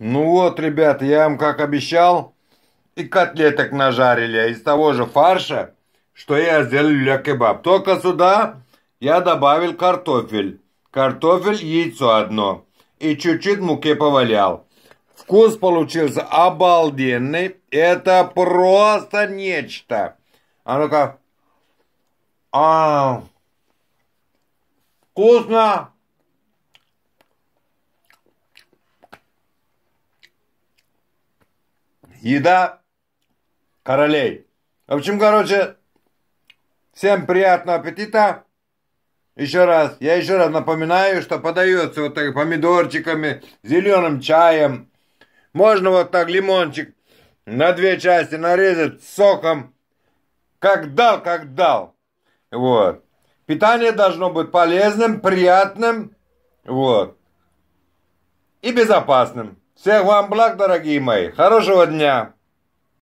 Ну вот, ребят, я вам как обещал, и котлеток нажарили а из того же фарша, что я сделал для кебаб. Только сюда я добавил картофель. Картофель, яйцо одно. И чуть-чуть муки повалял. Вкус получился обалденный. Это просто нечто. А ну-ка. А, вкусно. Еда королей. В общем, короче, всем приятного аппетита. Еще раз, я еще раз напоминаю, что подается вот так помидорчиками, зеленым чаем. Можно вот так лимончик на две части нарезать соком. Как дал, как дал. Вот. Питание должно быть полезным, приятным, вот. И безопасным. Всех вам благ, дорогие мои. Хорошего дня.